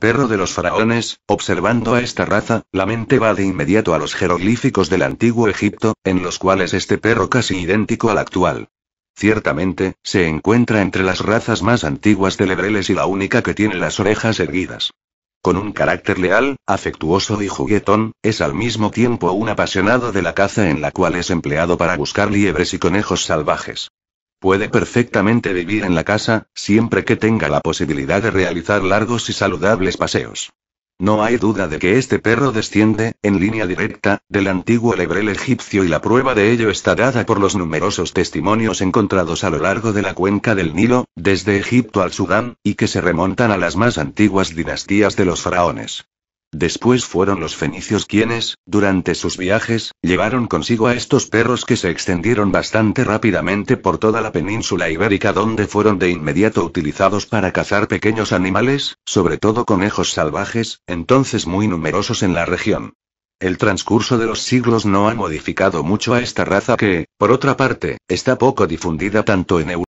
perro de los faraones, observando a esta raza, la mente va de inmediato a los jeroglíficos del antiguo Egipto, en los cuales este perro casi idéntico al actual. Ciertamente, se encuentra entre las razas más antiguas de lebreles y la única que tiene las orejas erguidas. Con un carácter leal, afectuoso y juguetón, es al mismo tiempo un apasionado de la caza en la cual es empleado para buscar liebres y conejos salvajes. Puede perfectamente vivir en la casa, siempre que tenga la posibilidad de realizar largos y saludables paseos. No hay duda de que este perro desciende, en línea directa, del antiguo lebrel egipcio y la prueba de ello está dada por los numerosos testimonios encontrados a lo largo de la cuenca del Nilo, desde Egipto al Sudán, y que se remontan a las más antiguas dinastías de los faraones. Después fueron los fenicios quienes, durante sus viajes, llevaron consigo a estos perros que se extendieron bastante rápidamente por toda la península ibérica donde fueron de inmediato utilizados para cazar pequeños animales, sobre todo conejos salvajes, entonces muy numerosos en la región. El transcurso de los siglos no ha modificado mucho a esta raza que, por otra parte, está poco difundida tanto en Europa